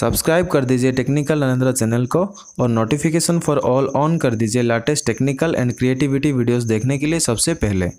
subscribe कर दीजिए technical आनंदरा channel को और नोटिफिकेशन फॉर ऑल ऑन कर दीजिए latest technical and creativity videos देखने के लिए सबसे पहले